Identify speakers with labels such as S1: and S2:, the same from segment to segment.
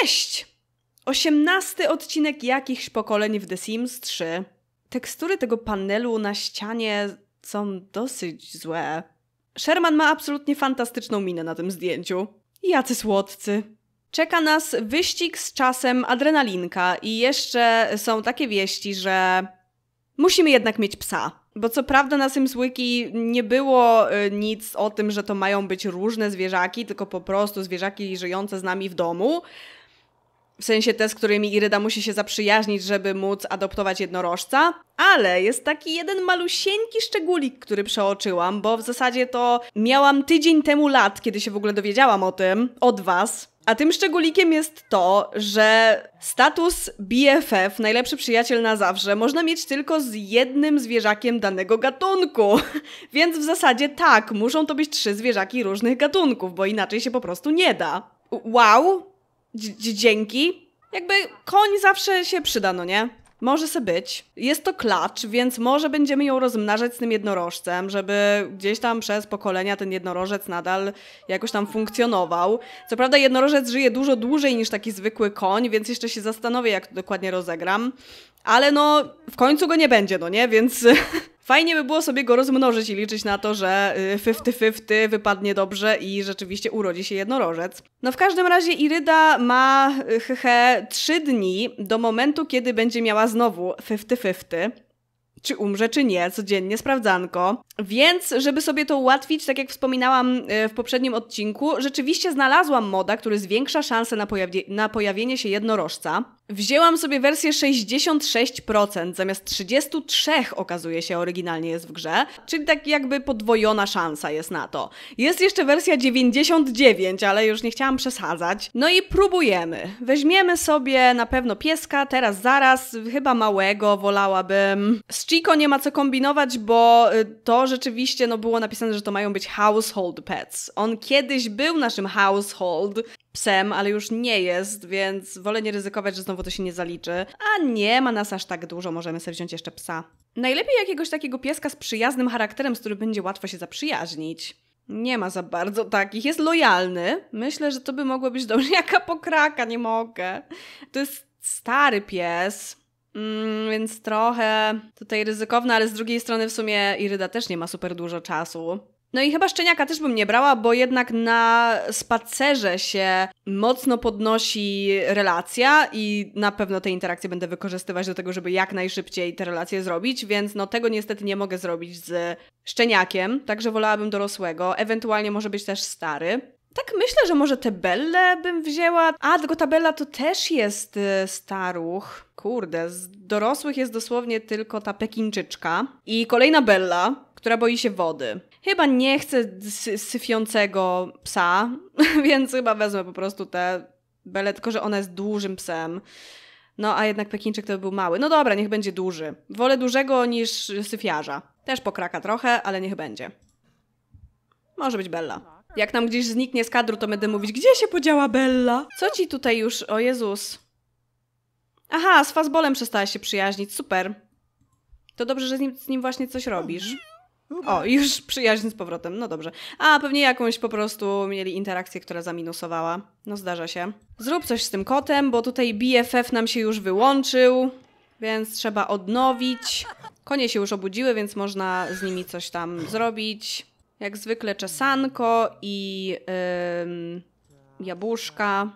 S1: Cześć! Osiemnasty odcinek jakichś pokoleń w The Sims 3. Tekstury tego panelu na ścianie są dosyć złe. Sherman ma absolutnie fantastyczną minę na tym zdjęciu. Jacy słodcy. Czeka nas wyścig z czasem adrenalinka i jeszcze są takie wieści, że musimy jednak mieć psa. Bo co prawda na Sims Wiki nie było y, nic o tym, że to mają być różne zwierzaki, tylko po prostu zwierzaki żyjące z nami w domu. W sensie te, z którymi Iryda musi się zaprzyjaźnić, żeby móc adoptować jednorożca. Ale jest taki jeden malusieńki szczególik, który przeoczyłam, bo w zasadzie to miałam tydzień temu lat, kiedy się w ogóle dowiedziałam o tym od was, a tym szczególikiem jest to, że status BFF, najlepszy przyjaciel na zawsze, można mieć tylko z jednym zwierzakiem danego gatunku. Więc w zasadzie tak, muszą to być trzy zwierzaki różnych gatunków, bo inaczej się po prostu nie da. Wow! dzięki. Jakby koń zawsze się przyda, no nie? może se być. Jest to klacz, więc może będziemy ją rozmnażać z tym jednorożcem, żeby gdzieś tam przez pokolenia ten jednorożec nadal jakoś tam funkcjonował. Co prawda jednorożec żyje dużo dłużej niż taki zwykły koń, więc jeszcze się zastanowię, jak to dokładnie rozegram. Ale no, w końcu go nie będzie, no nie? Więc Fajnie by było sobie go rozmnożyć i liczyć na to, że 50-50 y, wypadnie dobrze i rzeczywiście urodzi się jednorożec. No w każdym razie Iryda ma y, hehe 3 dni do momentu, kiedy będzie miała znowu 50-50 czy umrze, czy nie, codziennie sprawdzanko. Więc, żeby sobie to ułatwić, tak jak wspominałam e, w poprzednim odcinku, rzeczywiście znalazłam moda, który zwiększa szanse na, pojawi na pojawienie się jednorożca. Wzięłam sobie wersję 66%, zamiast 33% okazuje się oryginalnie jest w grze, czyli tak jakby podwojona szansa jest na to. Jest jeszcze wersja 99, ale już nie chciałam przesadzać. No i próbujemy. Weźmiemy sobie na pewno pieska, teraz zaraz, chyba małego wolałabym. Z Chico nie ma co kombinować, bo y, to rzeczywiście no, było napisane, że to mają być household pets. On kiedyś był naszym household psem, ale już nie jest, więc wolę nie ryzykować, że znowu to się nie zaliczy. A nie ma nas aż tak dużo, możemy sobie wziąć jeszcze psa. Najlepiej jakiegoś takiego pieska z przyjaznym charakterem, z którym będzie łatwo się zaprzyjaźnić. Nie ma za bardzo takich. Jest lojalny. Myślę, że to by mogło być dobrze. Jaka pokraka, nie mogę. To jest stary pies Mm, więc trochę tutaj ryzykowne, ale z drugiej strony w sumie Iryda też nie ma super dużo czasu. No i chyba szczeniaka też bym nie brała, bo jednak na spacerze się mocno podnosi relacja i na pewno te interakcje będę wykorzystywać do tego, żeby jak najszybciej te relacje zrobić, więc no tego niestety nie mogę zrobić z szczeniakiem, także wolałabym dorosłego, ewentualnie może być też stary. Tak myślę, że może te Belle bym wzięła. A, tylko ta Bella to też jest y, staruch. Kurde, z dorosłych jest dosłownie tylko ta Pekinczyczka. I kolejna Bella, która boi się wody. Chyba nie chcę syfiącego psa, więc chyba wezmę po prostu tę belę, tylko że ona jest dużym psem. No, a jednak Pekinczyk to był mały. No dobra, niech będzie duży. Wolę dużego niż syfiarza. Też pokraka trochę, ale niech będzie. Może być Bella. Jak nam gdzieś zniknie z kadru, to będę mówić, gdzie się podziała Bella? Co ci tutaj już, o Jezus. Aha, z fazbolem przestała się przyjaźnić, super. To dobrze, że z nim, z nim właśnie coś robisz. O, już przyjaźń z powrotem, no dobrze. A, pewnie jakąś po prostu mieli interakcję, która zaminusowała. No zdarza się. Zrób coś z tym kotem, bo tutaj BFF nam się już wyłączył, więc trzeba odnowić. Konie się już obudziły, więc można z nimi coś tam zrobić. Jak zwykle czesanko i yy, jabłuszka.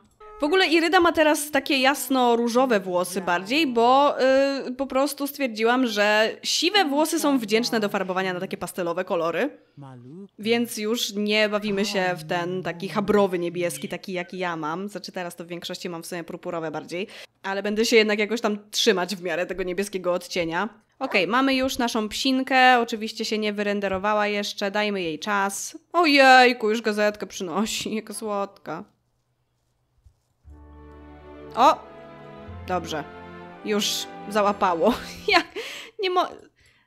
S1: W ogóle Iryda ma teraz takie jasno-różowe włosy bardziej, bo y, po prostu stwierdziłam, że siwe włosy są wdzięczne do farbowania na takie pastelowe kolory. Więc już nie bawimy się w ten taki habrowy niebieski, taki jaki ja mam. Znaczy teraz to w większości mam w sumie purpurowe bardziej. Ale będę się jednak jakoś tam trzymać w miarę tego niebieskiego odcienia. Okej, okay, mamy już naszą psinkę, oczywiście się nie wyrenderowała jeszcze, dajmy jej czas. Ojejku, już gazetkę przynosi, jako słodka. O! Dobrze. Już załapało. Ja nie mo...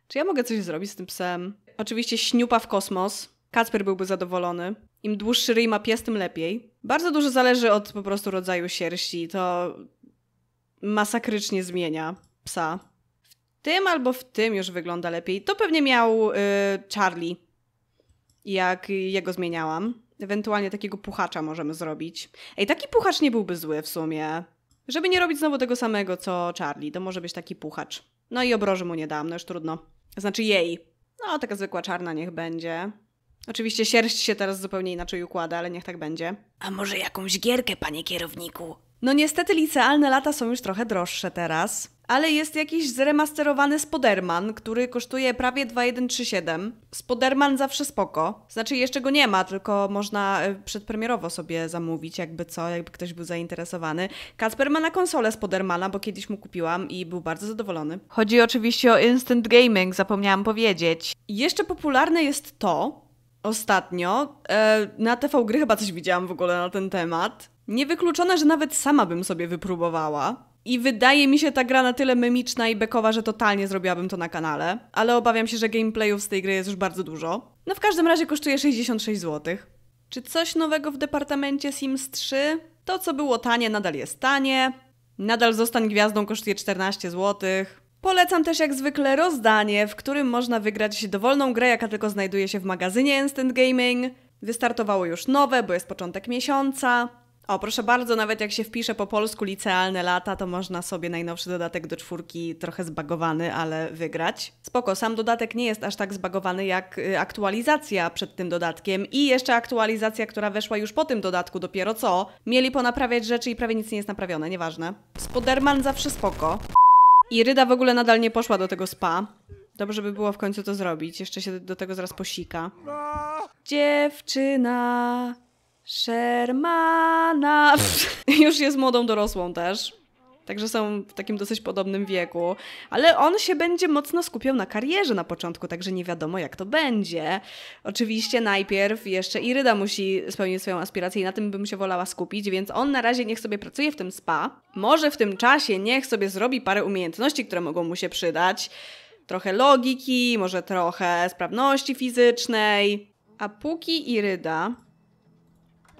S1: Czy ja mogę coś zrobić z tym psem? Oczywiście śniupa w kosmos. Kacper byłby zadowolony. Im dłuższy ryj ma pies, tym lepiej. Bardzo dużo zależy od po prostu rodzaju sierści. To masakrycznie zmienia psa. W tym albo w tym już wygląda lepiej. To pewnie miał y, Charlie, jak jego zmieniałam. Ewentualnie takiego puchacza możemy zrobić. Ej, taki puchacz nie byłby zły w sumie. Żeby nie robić znowu tego samego, co Charlie, to może być taki puchacz. No i obroży mu nie dam, no już trudno. Znaczy jej. No, taka zwykła czarna niech będzie. Oczywiście sierść się teraz zupełnie inaczej układa, ale niech tak będzie. A może jakąś gierkę, panie kierowniku? No niestety licealne lata są już trochę droższe teraz, ale jest jakiś zremasterowany Spoderman, który kosztuje prawie 2137. Spoderman zawsze spoko. Znaczy jeszcze go nie ma, tylko można e, przedpremierowo sobie zamówić, jakby co, jakby ktoś był zainteresowany. Kasper ma na konsolę Spodermana, bo kiedyś mu kupiłam i był bardzo zadowolony. Chodzi oczywiście o Instant Gaming, zapomniałam powiedzieć. Jeszcze popularne jest to, ostatnio. E, na TV Gry chyba coś widziałam w ogóle na ten temat, Niewykluczone, że nawet sama bym sobie wypróbowała. I wydaje mi się ta gra na tyle memiczna i bekowa, że totalnie zrobiłabym to na kanale, ale obawiam się, że gameplayów z tej gry jest już bardzo dużo. No w każdym razie kosztuje 66 zł. Czy coś nowego w departamencie Sims 3? To, co było tanie, nadal jest tanie. Nadal zostań gwiazdą kosztuje 14 zł. Polecam też jak zwykle rozdanie, w którym można wygrać dowolną grę, jaka tylko znajduje się w magazynie Instant Gaming. Wystartowało już nowe, bo jest początek miesiąca. O, proszę bardzo, nawet jak się wpisze po polsku licealne lata, to można sobie najnowszy dodatek do czwórki, trochę zbagowany, ale wygrać. Spoko, sam dodatek nie jest aż tak zbagowany jak y, aktualizacja przed tym dodatkiem i jeszcze aktualizacja, która weszła już po tym dodatku dopiero co. Mieli ponaprawiać rzeczy i prawie nic nie jest naprawione, nieważne. Spoderman zawsze spoko. I Ryda w ogóle nadal nie poszła do tego spa. Dobrze by było w końcu to zrobić. Jeszcze się do tego zaraz posika. No. Dziewczyna, Shermana. już jest młodą dorosłą też. Także są w takim dosyć podobnym wieku, ale on się będzie mocno skupiał na karierze na początku, także nie wiadomo jak to będzie. Oczywiście najpierw jeszcze Iryda musi spełnić swoją aspirację i na tym bym się wolała skupić, więc on na razie niech sobie pracuje w tym spa. Może w tym czasie niech sobie zrobi parę umiejętności, które mogą mu się przydać. Trochę logiki, może trochę sprawności fizycznej. A póki Iryda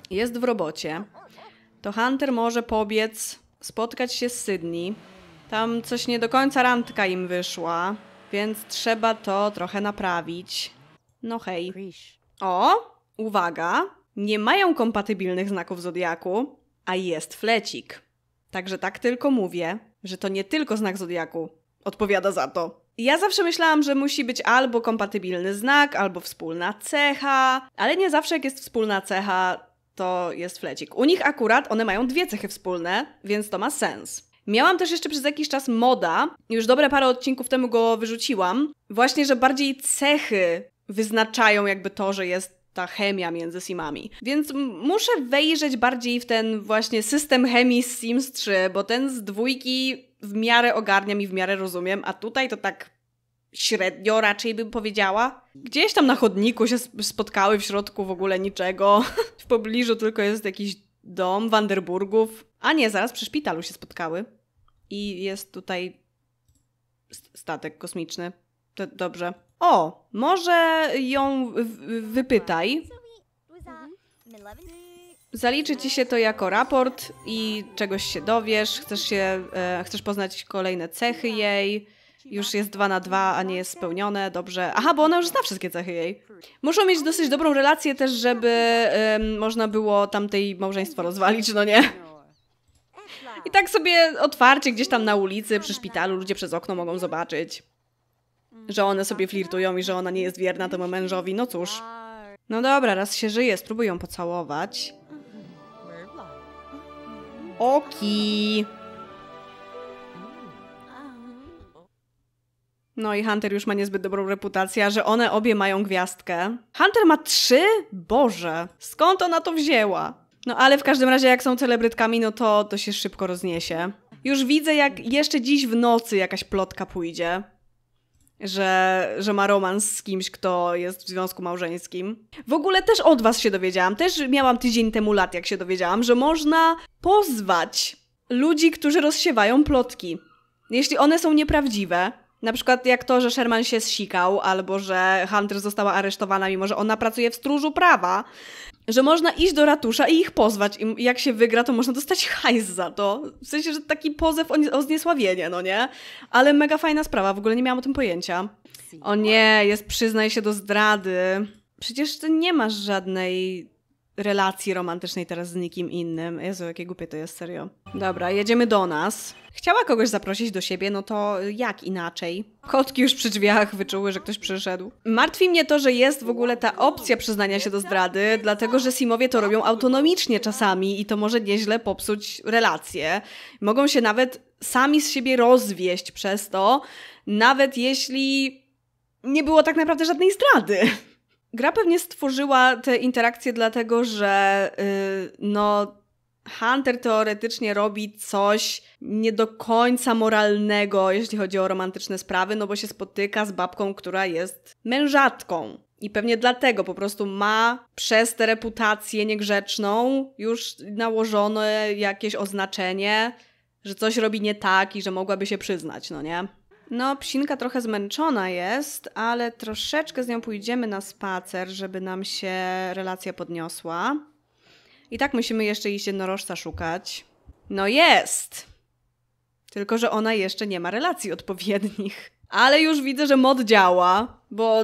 S1: jest w robocie, to Hunter może pobiec, spotkać się z Sydney. Tam coś nie do końca randka im wyszła, więc trzeba to trochę naprawić. No hej. O, uwaga, nie mają kompatybilnych znaków zodiaku, a jest flecik. Także tak tylko mówię, że to nie tylko znak zodiaku odpowiada za to. Ja zawsze myślałam, że musi być albo kompatybilny znak, albo wspólna cecha, ale nie zawsze jak jest wspólna cecha, to jest flecik. U nich akurat one mają dwie cechy wspólne, więc to ma sens. Miałam też jeszcze przez jakiś czas moda, już dobre parę odcinków temu go wyrzuciłam, właśnie, że bardziej cechy wyznaczają jakby to, że jest ta chemia między simami. Więc muszę wejrzeć bardziej w ten właśnie system chemii z Sims 3, bo ten z dwójki w miarę ogarniam i w miarę rozumiem, a tutaj to tak średnio raczej bym powiedziała. Gdzieś tam na chodniku się spotkały w środku w ogóle niczego. W pobliżu tylko jest jakiś dom Wanderburgów. A nie, zaraz przy szpitalu się spotkały. I jest tutaj statek kosmiczny. To dobrze. O, może ją wypytaj. Zaliczy ci się to jako raport i czegoś się dowiesz. Chcesz, się, e, chcesz poznać kolejne cechy jej już jest 2 na 2, a nie jest spełnione, dobrze. Aha, bo ona już zna wszystkie cechy jej. Muszą mieć dosyć dobrą relację też, żeby um, można było tamtej małżeństwo rozwalić, no nie? I tak sobie otwarcie gdzieś tam na ulicy, przy szpitalu, ludzie przez okno mogą zobaczyć, że one sobie flirtują i że ona nie jest wierna temu mężowi. No cóż. No dobra, raz się żyje, spróbuję ją pocałować. Oki. Okay. No i Hunter już ma niezbyt dobrą reputację, że one obie mają gwiazdkę. Hunter ma trzy? Boże, skąd ona to wzięła? No ale w każdym razie jak są celebrytkami, no to to się szybko rozniesie. Już widzę, jak jeszcze dziś w nocy jakaś plotka pójdzie że, że ma romans z kimś, kto jest w związku małżeńskim. W ogóle też od was się dowiedziałam, też miałam tydzień temu lat, jak się dowiedziałam, że można pozwać ludzi, którzy rozsiewają plotki. Jeśli one są nieprawdziwe, na przykład jak to, że Sherman się zsikał, albo że Hunter została aresztowana, mimo że ona pracuje w stróżu prawa, że można iść do ratusza i ich pozwać. I jak się wygra, to można dostać hajs za to. W sensie, że taki pozew o, o zniesławienie, no nie? Ale mega fajna sprawa, w ogóle nie miałam o tym pojęcia. O nie, jest przyznaj się do zdrady. Przecież ty nie masz żadnej relacji romantycznej teraz z nikim innym. Jezu, jakie głupie to jest, serio. Dobra, jedziemy do nas. Chciała kogoś zaprosić do siebie, no to jak inaczej? Kotki już przy drzwiach wyczuły, że ktoś przyszedł. Martwi mnie to, że jest w ogóle ta opcja przyznania się do zdrady, dlatego że Simowie to robią autonomicznie czasami i to może nieźle popsuć relacje. Mogą się nawet sami z siebie rozwieść przez to, nawet jeśli nie było tak naprawdę żadnej zdrady. Gra pewnie stworzyła te interakcje dlatego, że yy, no Hunter teoretycznie robi coś nie do końca moralnego, jeśli chodzi o romantyczne sprawy, no bo się spotyka z babką, która jest mężatką. I pewnie dlatego po prostu ma przez tę reputację niegrzeczną już nałożone jakieś oznaczenie, że coś robi nie tak i że mogłaby się przyznać, no nie? No, psinka trochę zmęczona jest, ale troszeczkę z nią pójdziemy na spacer, żeby nam się relacja podniosła. I tak musimy jeszcze iść jednorożca szukać. No jest! Tylko, że ona jeszcze nie ma relacji odpowiednich. Ale już widzę, że mod działa, bo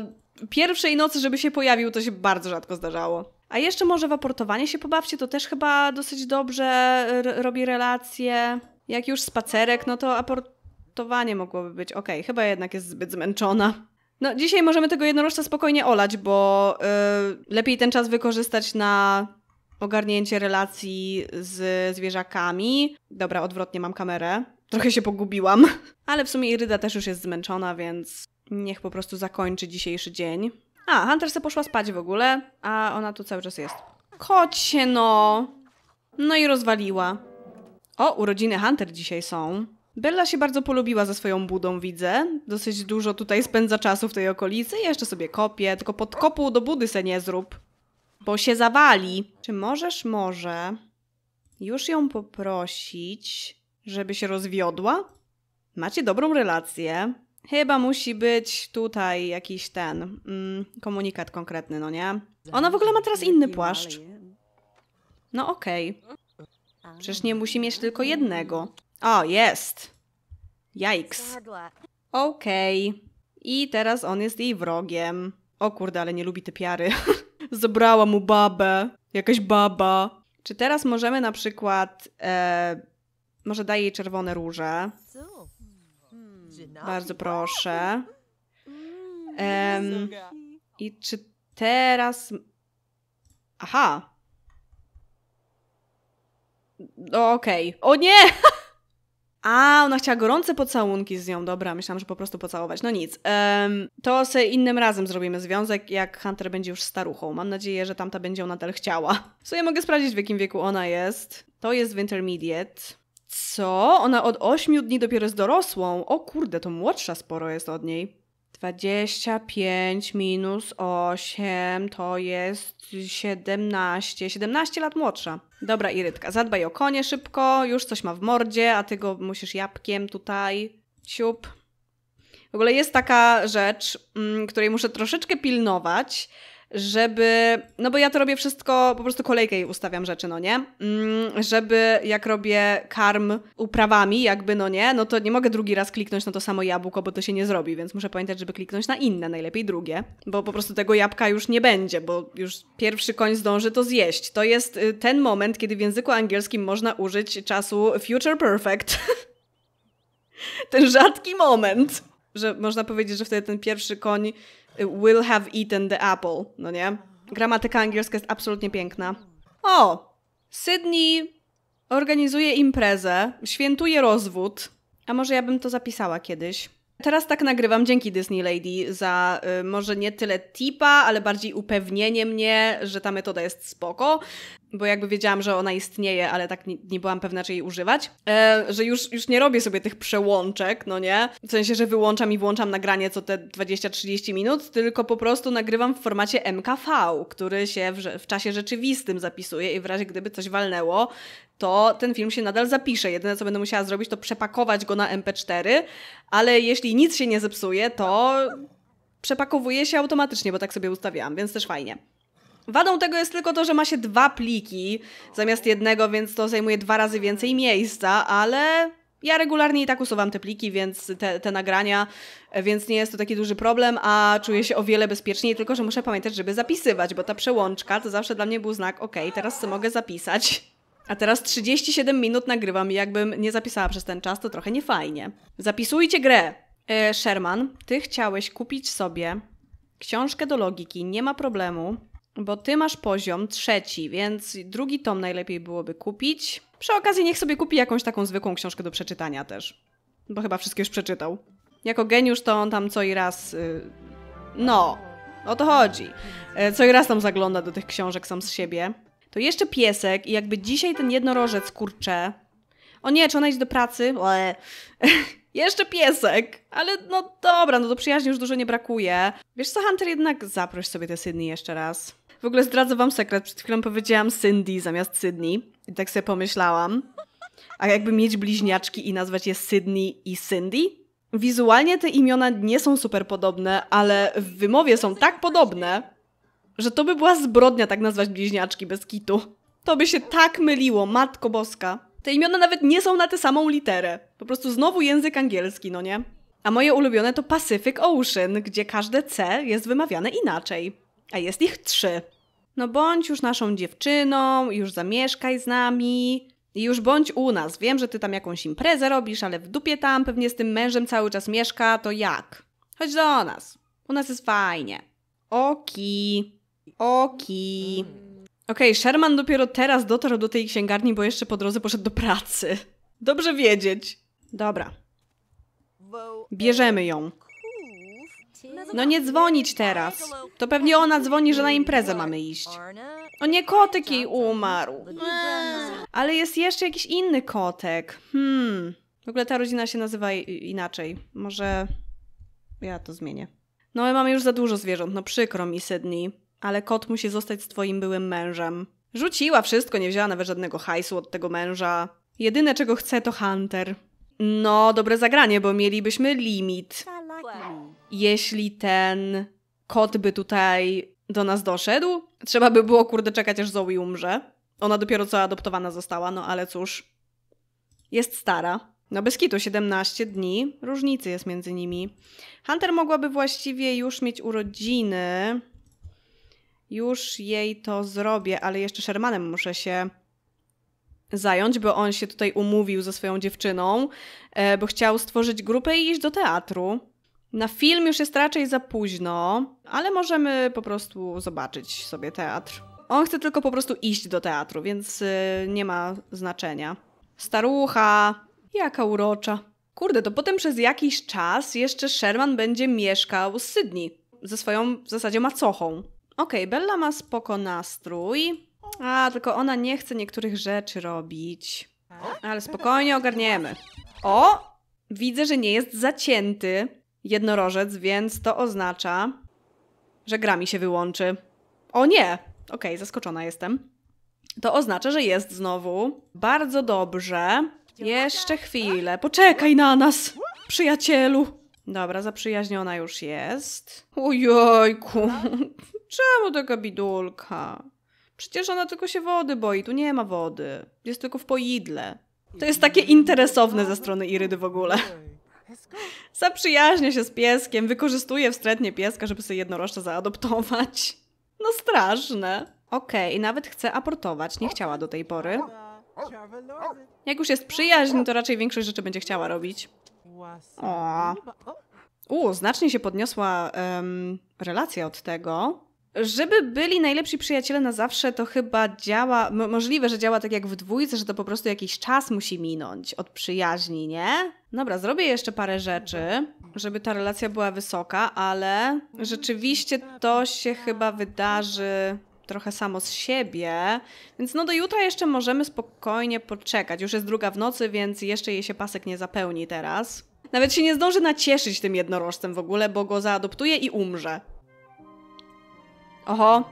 S1: pierwszej nocy, żeby się pojawił, to się bardzo rzadko zdarzało. A jeszcze może waportowanie się pobawcie, to też chyba dosyć dobrze e, robi relacje. Jak już spacerek, no to aport gotowanie mogłoby być ok, chyba jednak jest zbyt zmęczona. No, dzisiaj możemy tego jednorożca spokojnie olać, bo yy, lepiej ten czas wykorzystać na ogarnięcie relacji z zwierzakami. Dobra, odwrotnie mam kamerę. Trochę się pogubiłam, ale w sumie Iryda też już jest zmęczona, więc niech po prostu zakończy dzisiejszy dzień. A, Hunter se poszła spać w ogóle, a ona tu cały czas jest. Kocie no! No i rozwaliła. O, urodziny Hunter dzisiaj są. Bella się bardzo polubiła ze swoją budą, widzę. Dosyć dużo tutaj spędza czasu w tej okolicy. Jeszcze sobie kopię, tylko pod kopu do budy se nie zrób, bo się zawali. Czy możesz, może już ją poprosić, żeby się rozwiodła? Macie dobrą relację. Chyba musi być tutaj jakiś ten mm, komunikat konkretny, no nie? Ona w ogóle ma teraz inny płaszcz. No okej. Okay. Przecież nie musi mieć tylko jednego. O, jest. Jajks. Okej. Okay. I teraz on jest jej wrogiem. O kurde, ale nie lubi te piary. Zabrała mu babę. Jakaś baba. Czy teraz możemy na przykład... E, może daje jej czerwone róże. Hmm. Bardzo hmm. proszę. Um, I czy teraz... Aha. Okej. Okay. O nie! A, ona chciała gorące pocałunki z nią. Dobra, myślałam, że po prostu pocałować. No nic. Um, to sobie innym razem zrobimy związek, jak Hunter będzie już staruchą. Mam nadzieję, że tamta będzie ona nadal chciała. W ja mogę sprawdzić, w jakim wieku ona jest. To jest w Intermediate. Co? Ona od 8 dni dopiero jest dorosłą. O kurde, to młodsza sporo jest od niej. 25 minus 8 to jest 17, 17 lat młodsza. Dobra, Irytka, zadbaj o konie szybko, już coś ma w mordzie, a ty go musisz jabłkiem tutaj, Ciup. W ogóle jest taka rzecz, mm, której muszę troszeczkę pilnować, żeby, no bo ja to robię wszystko, po prostu kolejkę i ustawiam rzeczy, no nie? Mm, żeby jak robię karm uprawami, jakby, no nie, no to nie mogę drugi raz kliknąć na to samo jabłko, bo to się nie zrobi, więc muszę pamiętać, żeby kliknąć na inne, najlepiej drugie, bo po prostu tego jabłka już nie będzie, bo już pierwszy koń zdąży to zjeść. To jest y, ten moment, kiedy w języku angielskim można użyć czasu future perfect. ten rzadki moment, że można powiedzieć, że wtedy ten pierwszy koń will have eaten the apple, no nie? Gramatyka angielska jest absolutnie piękna. O! Sydney organizuje imprezę, świętuje rozwód. A może ja bym to zapisała kiedyś? Teraz tak nagrywam dzięki Disney Lady za y, może nie tyle tipa, ale bardziej upewnienie mnie, że ta metoda jest spoko, bo jakby wiedziałam, że ona istnieje, ale tak nie, nie byłam pewna, czy jej używać, e, że już, już nie robię sobie tych przełączek, no nie? W sensie, że wyłączam i włączam nagranie co te 20-30 minut, tylko po prostu nagrywam w formacie MKV, który się w, w czasie rzeczywistym zapisuje i w razie gdyby coś walnęło, to ten film się nadal zapisze. Jedyne, co będę musiała zrobić, to przepakować go na MP4, ale jeśli nic się nie zepsuje, to przepakowuje się automatycznie, bo tak sobie ustawiałam, więc też fajnie. Wadą tego jest tylko to, że ma się dwa pliki zamiast jednego, więc to zajmuje dwa razy więcej miejsca, ale ja regularnie i tak usuwam te pliki, więc te, te, nagrania, więc nie jest to taki duży problem, a czuję się o wiele bezpieczniej, tylko że muszę pamiętać, żeby zapisywać, bo ta przełączka to zawsze dla mnie był znak, ok, teraz mogę zapisać. A teraz 37 minut nagrywam i jakbym nie zapisała przez ten czas, to trochę niefajnie. Zapisujcie grę! E, Sherman, ty chciałeś kupić sobie książkę do logiki, nie ma problemu, bo ty masz poziom trzeci, więc drugi tom najlepiej byłoby kupić. Przy okazji niech sobie kupi jakąś taką zwykłą książkę do przeczytania też, bo chyba wszystkie już przeczytał. Jako geniusz to on tam co i raz... Y, no, o to chodzi. E, co i raz tam zagląda do tych książek sam z siebie to jeszcze piesek i jakby dzisiaj ten jednorożec, kurczę. O nie, czy ona idzie do pracy? Ble. jeszcze piesek, ale no dobra, no do przyjaźni już dużo nie brakuje. Wiesz co, Hunter, jednak zaproś sobie te Sydney jeszcze raz. W ogóle zdradzę wam sekret, przed chwilą powiedziałam Cindy zamiast Sydney i tak sobie pomyślałam. A jakby mieć bliźniaczki i nazwać je Sydney i Cindy? Wizualnie te imiona nie są super podobne, ale w wymowie są tak podobne, że to by była zbrodnia tak nazwać bliźniaczki bez kitu. To by się tak myliło, matko boska. Te imiona nawet nie są na tę samą literę. Po prostu znowu język angielski, no nie? A moje ulubione to Pacific Ocean, gdzie każde C jest wymawiane inaczej. A jest ich trzy. No bądź już naszą dziewczyną, już zamieszkaj z nami, i już bądź u nas. Wiem, że ty tam jakąś imprezę robisz, ale w dupie tam pewnie z tym mężem cały czas mieszka, to jak? Chodź do nas. U nas jest fajnie. Oki. Oki. Okej, okay, Sherman dopiero teraz dotarł do tej księgarni, bo jeszcze po drodze poszedł do pracy. Dobrze wiedzieć. Dobra. Bierzemy ją. No nie dzwonić teraz. To pewnie ona dzwoni, że na imprezę mamy iść. O nie, kotek jej umarł. Eee. Ale jest jeszcze jakiś inny kotek. Hmm. W ogóle ta rodzina się nazywa inaczej. Może ja to zmienię. No my mamy już za dużo zwierząt, no przykro mi, Sydney ale kot musi zostać z twoim byłym mężem. Rzuciła wszystko, nie wzięła nawet żadnego hajsu od tego męża. Jedyne czego chce to Hunter. No, dobre zagranie, bo mielibyśmy limit. Jeśli ten kot by tutaj do nas doszedł, trzeba by było, kurde, czekać aż Zoe umrze. Ona dopiero co adoptowana została, no ale cóż. Jest stara. No bez kitu, 17 dni. Różnicy jest między nimi. Hunter mogłaby właściwie już mieć urodziny. Już jej to zrobię, ale jeszcze Shermanem muszę się zająć, bo on się tutaj umówił ze swoją dziewczyną, e, bo chciał stworzyć grupę i iść do teatru. Na film już jest raczej za późno, ale możemy po prostu zobaczyć sobie teatr. On chce tylko po prostu iść do teatru, więc e, nie ma znaczenia. Starucha, jaka urocza. Kurde, to potem przez jakiś czas jeszcze Sherman będzie mieszkał z Sydney, ze swoją w zasadzie macochą. Okej, okay, Bella ma spoko nastrój, a tylko ona nie chce niektórych rzeczy robić. Ale spokojnie ogarniemy. O! Widzę, że nie jest zacięty jednorożec, więc to oznacza, że gra mi się wyłączy. O nie! Okej, okay, zaskoczona jestem. To oznacza, że jest znowu. Bardzo dobrze. Jeszcze chwilę. Poczekaj na nas, przyjacielu. Dobra, zaprzyjaźniona już jest. Ojojku czemu taka bidulka? Przecież ona tylko się wody boi, tu nie ma wody. Jest tylko w poidle. To jest takie interesowne ze strony Irydy w ogóle. Zaprzyjaźnia się z pieskiem, wykorzystuje wstrętnie pieska, żeby sobie jednorożca zaadoptować. No straszne. Okej, okay, nawet chce aportować, nie chciała do tej pory. Jak już jest przyjaźń, to raczej większość rzeczy będzie chciała robić. O. U, znacznie się podniosła um, relacja od tego. Żeby byli najlepsi przyjaciele na zawsze, to chyba działa, możliwe, że działa tak jak w dwójce, że to po prostu jakiś czas musi minąć od przyjaźni, nie? Dobra, zrobię jeszcze parę rzeczy, żeby ta relacja była wysoka, ale rzeczywiście to się chyba wydarzy trochę samo z siebie, więc no do jutra jeszcze możemy spokojnie poczekać. Już jest druga w nocy, więc jeszcze jej się pasek nie zapełni teraz. Nawet się nie zdąży nacieszyć tym jednorożcem w ogóle, bo go zaadoptuje i umrze. Oho.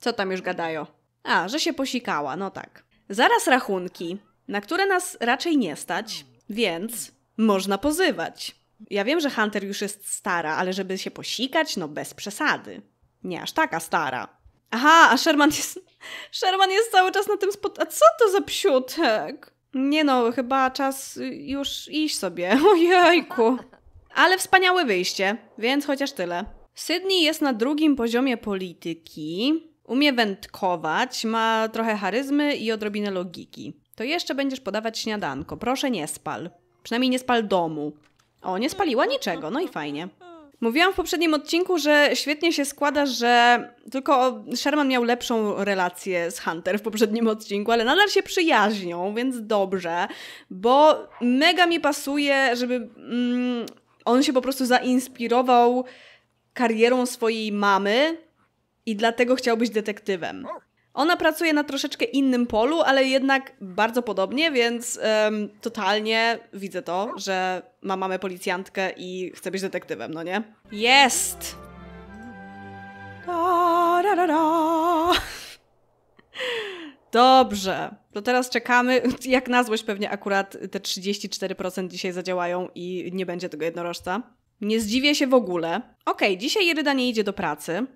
S1: Co tam już gadają? A, że się posikała, no tak. Zaraz rachunki, na które nas raczej nie stać, więc można pozywać. Ja wiem, że Hunter już jest stara, ale żeby się posikać, no bez przesady. Nie aż taka stara. Aha, a Sherman jest. Sherman jest cały czas na tym spot. A co to za psiutek? Nie no, chyba czas już iść sobie. Ojejku. Ale wspaniałe wyjście, więc chociaż tyle. Sydney jest na drugim poziomie polityki, umie wędkować, ma trochę charyzmy i odrobinę logiki. To jeszcze będziesz podawać śniadanko. Proszę nie spal. Przynajmniej nie spal domu. O, nie spaliła niczego, no i fajnie. Mówiłam w poprzednim odcinku, że świetnie się składa, że tylko Sherman miał lepszą relację z Hunter w poprzednim odcinku, ale nadal się przyjaźnią, więc dobrze, bo mega mi pasuje, żeby mm, on się po prostu zainspirował karierą swojej mamy i dlatego chciał być detektywem. Ona pracuje na troszeczkę innym polu, ale jednak bardzo podobnie, więc um, totalnie widzę to, że ma mamę policjantkę i chce być detektywem, no nie? Jest! Dobrze, to teraz czekamy. Jak na złość pewnie akurat te 34% dzisiaj zadziałają i nie będzie tego jednorożca. Nie zdziwię się w ogóle. Okej, okay, dzisiaj Jeryda nie idzie do pracy,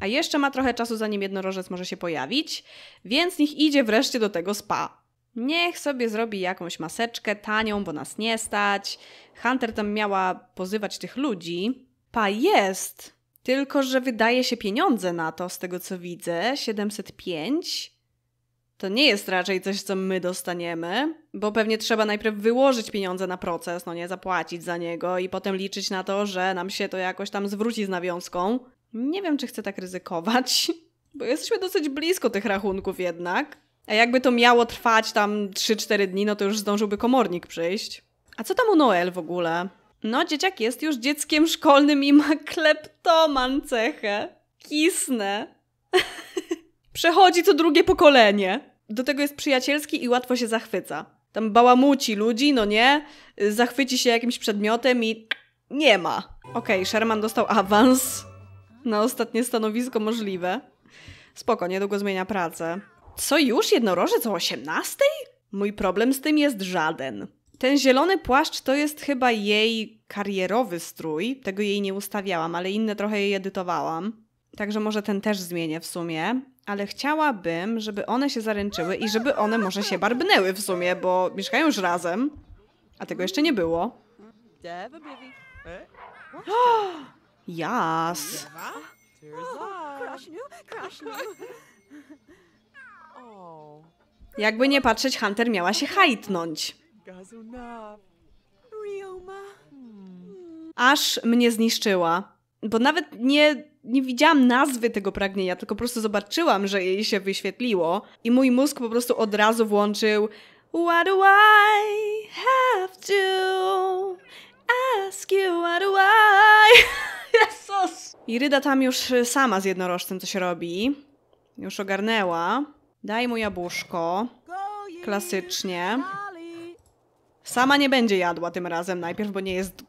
S1: a jeszcze ma trochę czasu, zanim jednorożec może się pojawić, więc niech idzie wreszcie do tego spa. Niech sobie zrobi jakąś maseczkę tanią, bo nas nie stać. Hunter tam miała pozywać tych ludzi. Pa jest! Tylko, że wydaje się pieniądze na to, z tego co widzę. 705 to nie jest raczej coś, co my dostaniemy, bo pewnie trzeba najpierw wyłożyć pieniądze na proces, no nie zapłacić za niego i potem liczyć na to, że nam się to jakoś tam zwróci z nawiązką. Nie wiem, czy chcę tak ryzykować, bo jesteśmy dosyć blisko tych rachunków jednak. A jakby to miało trwać tam 3-4 dni, no to już zdążyłby komornik przyjść. A co tam u Noel w ogóle? No, dzieciak jest już dzieckiem szkolnym i ma kleptoman cechę. Kisnę. Przechodzi co drugie pokolenie. Do tego jest przyjacielski i łatwo się zachwyca. Tam bałamuci ludzi, no nie? Zachwyci się jakimś przedmiotem i nie ma. Okej, okay, Sherman dostał awans na ostatnie stanowisko możliwe. Spoko, niedługo zmienia pracę. Co już? Jednorożec o 18? Mój problem z tym jest żaden. Ten zielony płaszcz to jest chyba jej karierowy strój. Tego jej nie ustawiałam, ale inne trochę jej edytowałam. Także może ten też zmienię w sumie, ale chciałabym, żeby one się zaręczyły i żeby one może się barbnęły w sumie, bo mieszkają już razem, a tego jeszcze nie było. Jas! Jakby nie patrzeć, Hunter miała się hajtnąć. Aż mnie zniszczyła, bo nawet nie nie widziałam nazwy tego pragnienia, tylko po prostu zobaczyłam, że jej się wyświetliło i mój mózg po prostu od razu włączył What do I have to ask you, what do I... Jezus! I Ryda tam już y, sama z jednorożcem coś robi. Już ogarnęła. Daj mu jabłuszko. Klasycznie. Sama nie będzie jadła tym razem najpierw, bo nie jest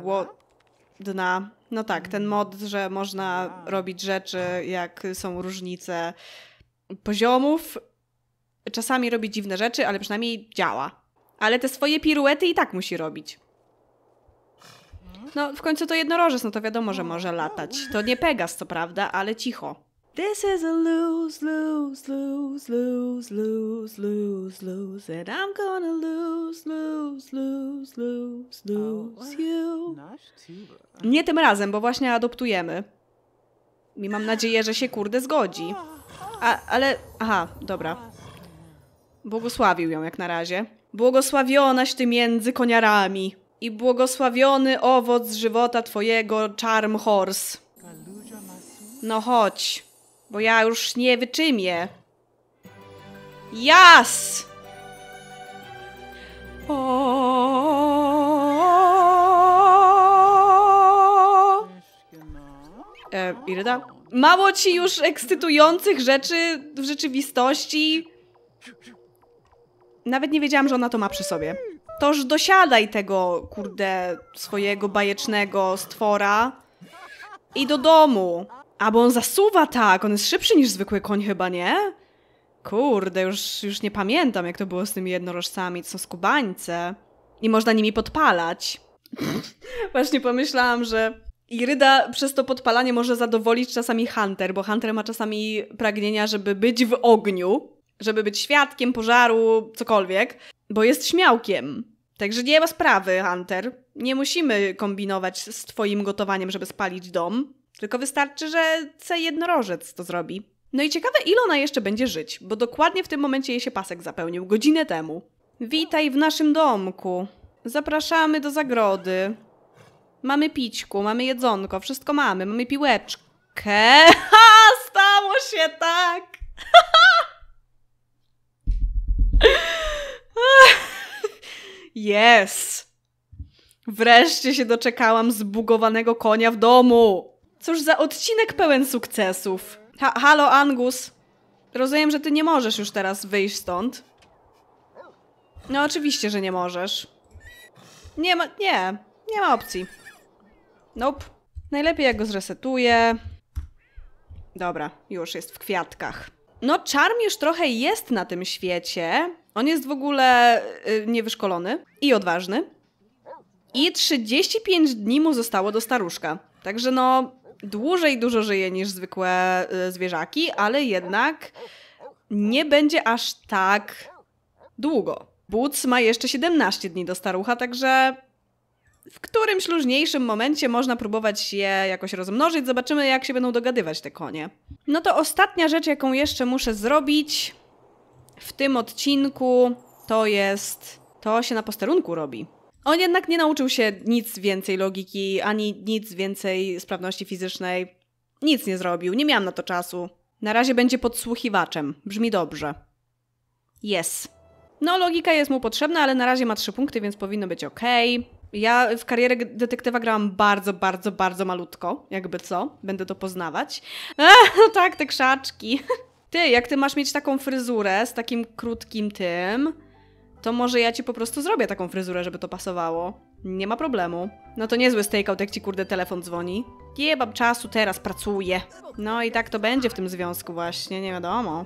S1: głodna. No tak, ten mm. mod, że można robić rzeczy, jak są różnice poziomów. Czasami robi dziwne rzeczy, ale przynajmniej działa. Ale te swoje piruety i tak musi robić. No, no w końcu to jednorożec, no to wiadomo, że no, może no. latać. To nie Pegas, co prawda, ale cicho. This is a lose, lose, lose, lose, lose, lose, lose, and I'm gonna lose, lose, lose, lose, lose you. Nie tym razem, bo właśnie adoptujemy. I mam nadzieję, że się kurde zgodzi. A, ale, aha, dobra. Błogosławił ją jak na razie. Błogosławionaś ty między koniarami i błogosławiony owoc żywota twojego, Charm Horse. No chodź. Bo ja już nie wyczymię. Jas! O. E, Irda? Mało ci już ekscytujących rzeczy w rzeczywistości. Nawet nie wiedziałam, że ona to ma przy sobie. Toż dosiadaj tego, kurde, swojego bajecznego stwora i do domu. A bo on zasuwa tak, on jest szybszy niż zwykły koń chyba, nie? Kurde, już, już nie pamiętam, jak to było z tymi jednorożcami. To są skubańce. I można nimi podpalać. Właśnie pomyślałam, że Iryda przez to podpalanie może zadowolić czasami Hunter, bo Hunter ma czasami pragnienia, żeby być w ogniu, żeby być świadkiem pożaru, cokolwiek, bo jest śmiałkiem. Także nie ma sprawy, Hunter. Nie musimy kombinować z twoim gotowaniem, żeby spalić dom. Tylko wystarczy, że C jednorożec to zrobi. No i ciekawe, ile ona jeszcze będzie żyć, bo dokładnie w tym momencie jej się pasek zapełnił, godzinę temu. Witaj w naszym domku. Zapraszamy do zagrody. Mamy pićku, mamy jedzonko, wszystko mamy, mamy piłeczkę. Ha! Stało się tak! Jest! Wreszcie się doczekałam zbugowanego konia w domu! Cóż za odcinek pełen sukcesów. Ha halo, Angus. Rozumiem, że ty nie możesz już teraz wyjść stąd. No oczywiście, że nie możesz. Nie ma... nie. Nie ma opcji. Nope. Najlepiej jak go zresetuję. Dobra, już jest w kwiatkach. No, czarm już trochę jest na tym świecie. On jest w ogóle yy, niewyszkolony i odważny. I 35 dni mu zostało do staruszka. Także no, dłużej dużo żyje niż zwykłe y, zwierzaki, ale jednak nie będzie aż tak długo. Boots ma jeszcze 17 dni do starucha, także w którymś luźniejszym momencie można próbować je jakoś rozmnożyć. Zobaczymy, jak się będą dogadywać te konie. No to ostatnia rzecz, jaką jeszcze muszę zrobić w tym odcinku, to jest... To się na posterunku robi. On jednak nie nauczył się nic więcej logiki, ani nic więcej sprawności fizycznej. Nic nie zrobił, nie miałam na to czasu. Na razie będzie podsłuchiwaczem. Brzmi dobrze. Yes. No, logika jest mu potrzebna, ale na razie ma trzy punkty, więc powinno być ok. Ja w karierę detektywa grałam bardzo, bardzo, bardzo malutko, jakby co, będę to poznawać. Ech, no tak, te krzaczki. Ty, jak ty masz mieć taką fryzurę z takim krótkim tym, to może ja ci po prostu zrobię taką fryzurę, żeby to pasowało. Nie ma problemu. No to niezły stakeout, jak ci kurde telefon dzwoni. Nie czasu, teraz pracuję. No i tak to będzie w tym związku właśnie, nie wiadomo,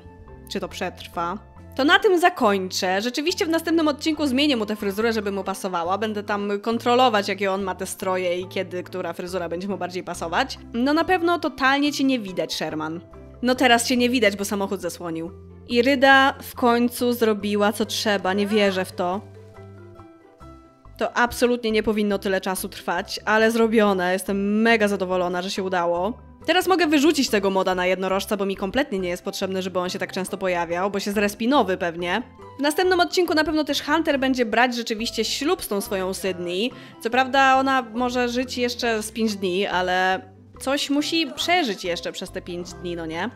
S1: czy to przetrwa. To na tym zakończę. Rzeczywiście w następnym odcinku zmienię mu tę fryzurę, żeby mu pasowała. Będę tam kontrolować, jakie on ma te stroje i kiedy która fryzura będzie mu bardziej pasować. No na pewno totalnie cię nie widać, Sherman. No teraz cię nie widać, bo samochód zasłonił. I Ryda w końcu zrobiła co trzeba, nie wierzę w to. To absolutnie nie powinno tyle czasu trwać, ale zrobione. Jestem mega zadowolona, że się udało. Teraz mogę wyrzucić tego moda na jednorożca, bo mi kompletnie nie jest potrzebny, żeby on się tak często pojawiał, bo się zrespinowy pewnie. W następnym odcinku na pewno też Hunter będzie brać rzeczywiście ślub z tą swoją Sydney. Co prawda ona może żyć jeszcze z 5 dni, ale coś musi przeżyć jeszcze przez te 5 dni, no nie?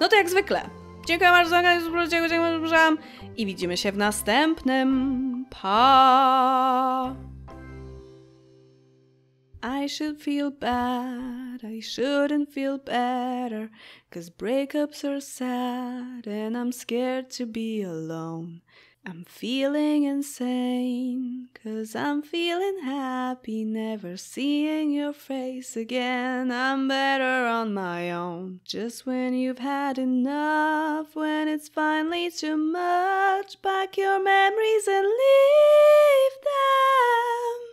S1: No to jak zwykle, Dziękuję bardzo za oglądanie, dziękuję, dziękuję, i widzimy się w następnym. Pa! I should feel bad, I shouldn't feel better, cause breakups are sad and I'm scared to be alone. I'm feeling insane, cause I'm feeling happy, never seeing your face again. I'm better on my own. Just when you've had enough, when it's finally too much, pack your memories and leave them.